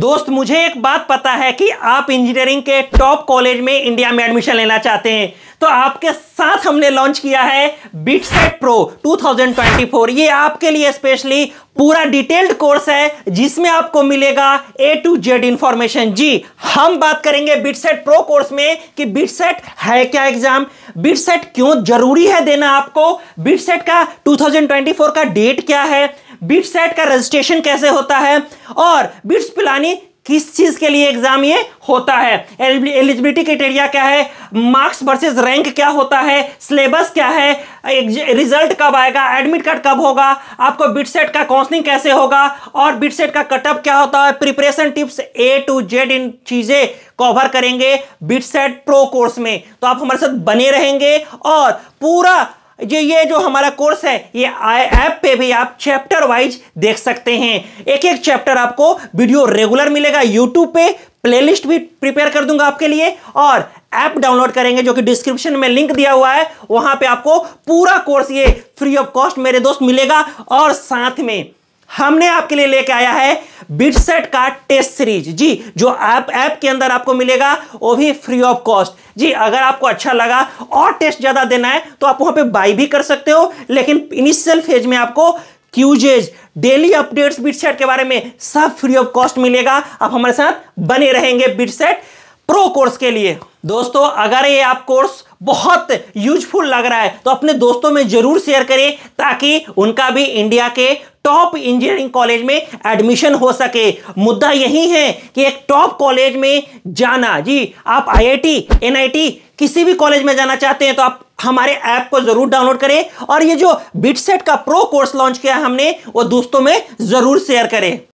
दोस्त मुझे एक बात पता है कि आप इंजीनियरिंग के टॉप कॉलेज में इंडिया में एडमिशन लेना चाहते हैं तो आपके साथ हमने लॉन्च किया है बिटसेट प्रो 2024 ये आपके लिए स्पेशली पूरा डिटेल्ड कोर्स है जिसमें आपको मिलेगा ए टू जेड इंफॉर्मेशन जी हम बात करेंगे बिटसेट प्रो कोर्स में कि बिटसेट है क्या एग्जाम बिटसेट क्यों जरूरी है देना आपको बिटसेट का 2024 का डेट क्या है बीट सेट का रजिस्ट्रेशन कैसे होता है और बीट्स पिलानी किस चीज के लिए एग्जाम ये होता है एलिजिबिलिटी क्राइटेरिया क्या है मार्क्स वर्सेस रैंक क्या होता है सिलेबस क्या है रिजल्ट कब आएगा एडमिट कार्ड कब होगा आपको बिट सेट का काउंसलिंग कैसे होगा और बिट सेट का कटअप क्या होता है preparation tips A to Z इन चीजें कवर करेंगे बिट सेट प्रो कोर्स में तो आप हमारे साथ बने रहेंगे और पूरा जो ये जो हमारा कोर्स है ये ऐप पे भी आप चैप्टर वाइज देख सकते हैं एक एक चैप्टर आपको वीडियो रेगुलर मिलेगा यूट्यूब पे प्लेलिस्ट भी प्रिपेयर कर दूंगा आपके लिए और ऐप डाउनलोड करेंगे जो कि डिस्क्रिप्शन में लिंक दिया हुआ है वहां पे आपको पूरा कोर्स ये फ्री ऑफ कॉस्ट मेरे दोस्त मिलेगा और साथ में हमने आपके लिए लेके आया है बिटसेट का टेस्ट सीरीज जी जो ऐप ऐप के अंदर आपको मिलेगा वो भी फ्री ऑफ कॉस्ट जी अगर आपको अच्छा लगा और टेस्ट ज़्यादा देना है तो आप वहां पे बाई भी कर सकते हो लेकिन इनिशियल फेज में आपको क्यूजेज डेली अपडेट्स बिटसेट के बारे में सब फ्री ऑफ कॉस्ट मिलेगा आप हमारे साथ बने रहेंगे बिटसेट प्रो कोर्स के लिए दोस्तों अगर ये आप कोर्स बहुत यूजफुल लग रहा है तो अपने दोस्तों में जरूर शेयर करें ताकि उनका भी इंडिया के टॉप इंजीनियरिंग कॉलेज में एडमिशन हो सके मुद्दा यही है कि एक टॉप कॉलेज में जाना जी आप आईआईटी एनआईटी किसी भी कॉलेज में जाना चाहते हैं तो आप हमारे ऐप को जरूर डाउनलोड करें और ये जो बिटसेट का प्रो कोर्स लॉन्च किया हमने वो दोस्तों में जरूर शेयर करें